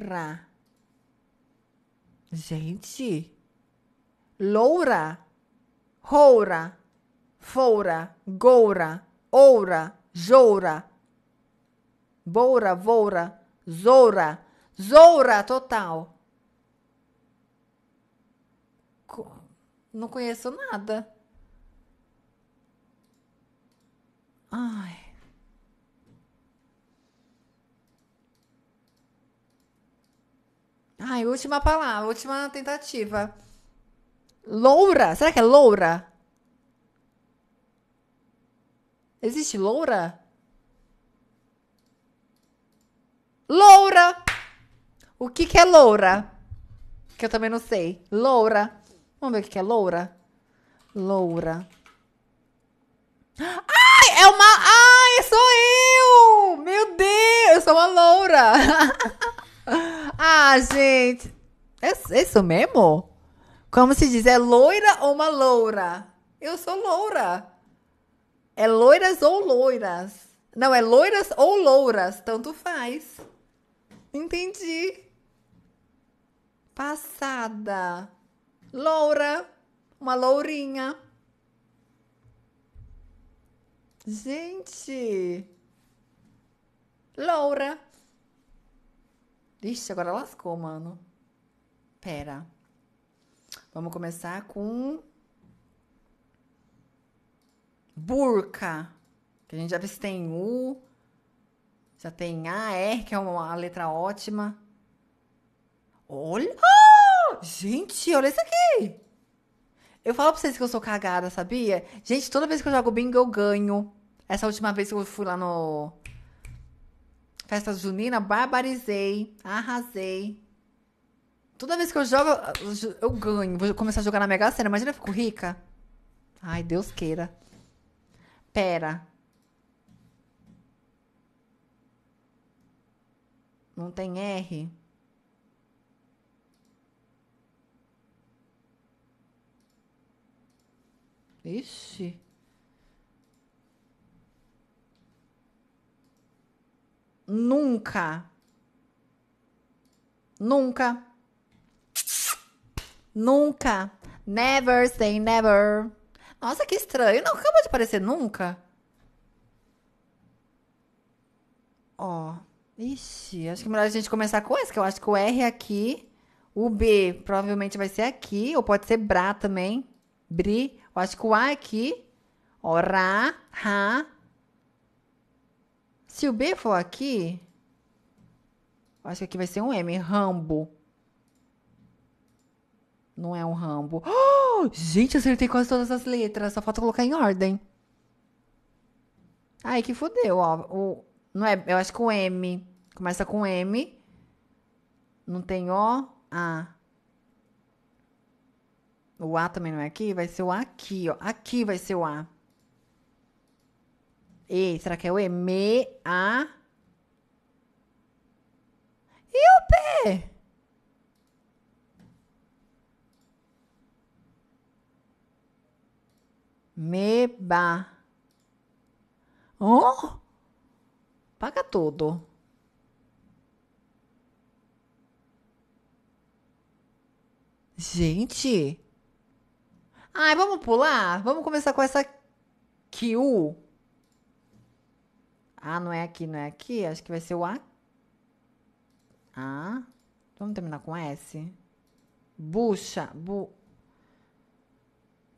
Ra. Gente, loura, roura, foura, goura, oura, joura, boura, voura, zoura, zoura total. Não conheço nada. Ai. Ai, última palavra, última tentativa. Loura? Será que é loura? Existe loura? Loura! O que, que é loura? Que eu também não sei. Loura. Vamos ver o que, que é loura? Loura. Ai, é uma. Ai, sou eu! Meu Deus, eu é sou uma loura! Ah, gente. É, é isso mesmo? Como se diz, é loira ou uma loura? Eu sou loura. É loiras ou loiras? Não, é loiras ou louras, tanto faz. Entendi. Passada. Loura, uma lourinha. Gente. Loura. Ixi, agora lascou, mano. Pera. Vamos começar com. Burca. Que a gente já viu se tem U. Já tem A, R, que é uma letra ótima. Olha! Gente, olha isso aqui! Eu falo pra vocês que eu sou cagada, sabia? Gente, toda vez que eu jogo bingo, eu ganho. Essa última vez que eu fui lá no festa junina, barbarizei, arrasei. Toda vez que eu jogo, eu ganho. Vou começar a jogar na Mega Sena. Imagina eu fico rica. Ai, Deus queira. Pera. Não tem R? Ixi. nunca. Nunca. Nunca. Never say never. Nossa, que estranho. Não acaba de aparecer nunca. Ó. Ixi, acho que é melhor a gente começar com esse, que eu acho que o R é aqui. O B provavelmente vai ser aqui, ou pode ser Bra também. Bri. Eu acho que o A é aqui. Ó, Ra, Ra, se o B for aqui, acho que aqui vai ser um M, Rambo. Não é um Rambo. Oh, gente, acertei quase todas as letras, só falta colocar em ordem. Ai, que fodeu, ó. O, não é, eu acho que o M. Começa com M. Não tem O, A. O A também não é aqui, vai ser o A aqui, ó. Aqui vai ser o A. E, será que é o E? Me, A. E o P? ba Oh? Paga tudo. Gente. Ai, vamos pular? Vamos começar com essa Q. Ah, não é aqui, não é aqui? Acho que vai ser o A. A. Vamos terminar com S. Bucha. Bu...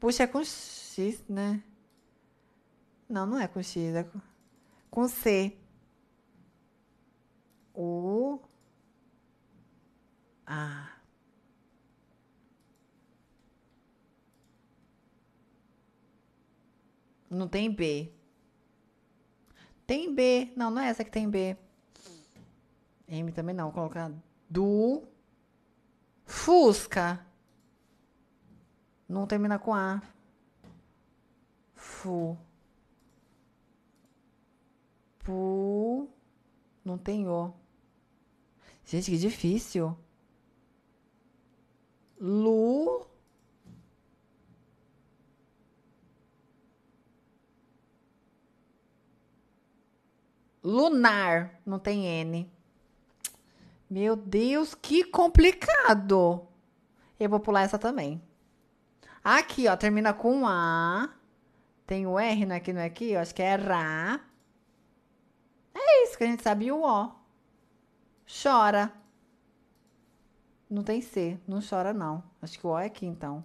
Bucha é com X, né? Não, não é com X, é com C. O. A. Não tem B. Tem B. Não, não é essa que tem B. M também não. Vou colocar do Fusca. Não termina com A. Fu. Pu. Não tem O. Gente, que difícil. Lu. Lunar, não tem N. Meu Deus, que complicado. Eu vou pular essa também. Aqui, ó, termina com A. Tem o R, não é aqui, não é aqui? Eu acho que é Ra. É isso que a gente sabe. E o O. Chora. Não tem C. Não chora, não. Acho que o O é aqui, então.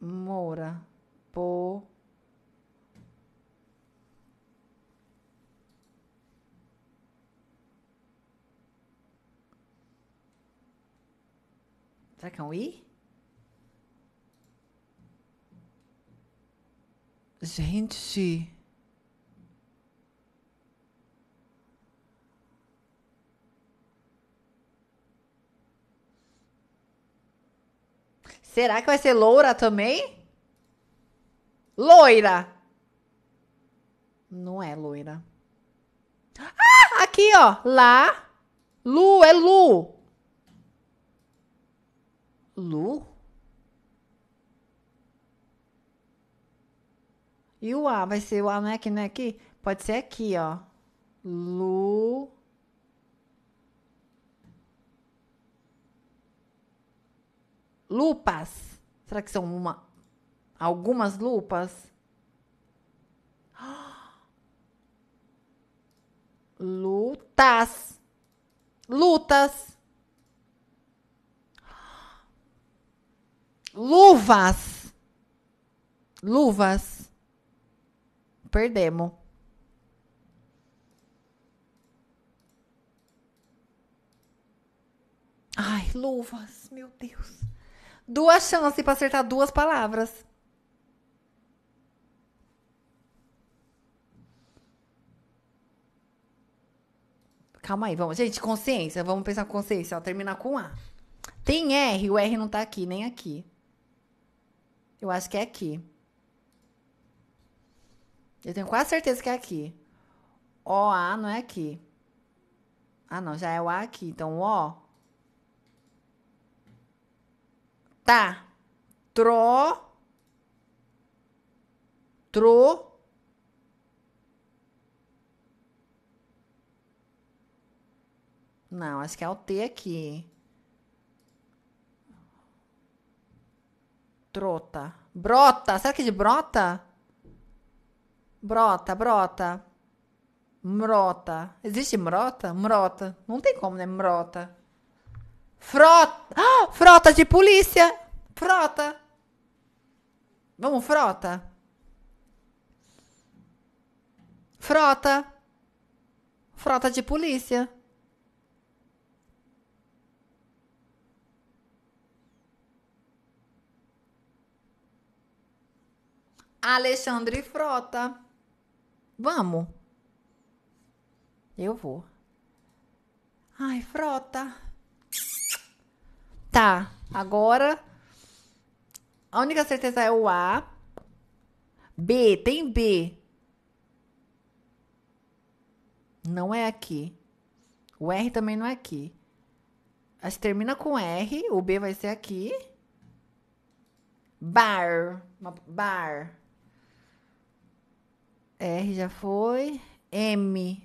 Moura. Será que é um I? Gente. Será que vai ser loura também? Loira. Não é loira. Ah, aqui, ó. Lá. Lu, é Lu. Lu? E o A? Vai ser o A, não é aqui, não é aqui? Pode ser aqui, ó. Lu. Lupas. Será que são uma. Algumas lupas? Lutas. Lutas. Luvas. Luvas. Perdemos. Ai, luvas, meu Deus. Duas chances para acertar duas palavras. Calma aí, vamos. Gente, consciência, vamos pensar consciência, ó, terminar com A. Tem R, o R não tá aqui, nem aqui. Eu acho que é aqui. Eu tenho quase certeza que é aqui. O A não é aqui. Ah, não, já é o A aqui. Então, O. Tá. Tro. Tro. Não, acho que é o T aqui. Trota. Brota. Será que é de brota? Brota, brota. Mrota. Existe mrota? Mrota. Não tem como, né? Mrota. Frota. Ah, frota de polícia. Frota. Vamos, frota. Frota. Frota de polícia. Alexandre Frota. Vamos. Eu vou. Ai, Frota. Tá, agora a única certeza é o A. B, tem B. Não é aqui. O R também não é aqui. As termina com R, o B vai ser aqui. Bar. Bar. R já foi. M.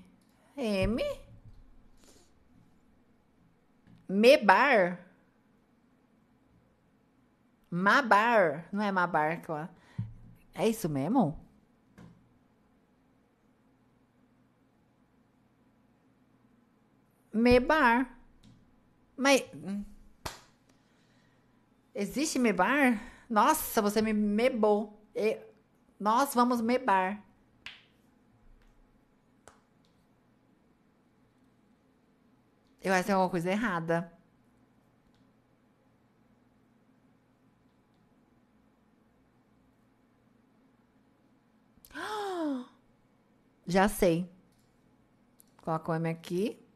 M? Mebar? Mabar. Não é Mabar, É isso mesmo? Mebar. Mas. Hum. Existe mebar? Nossa, você me mebou. E... Nós vamos mebar. Eu acho que tem alguma coisa errada. Já sei. Coloca o M aqui.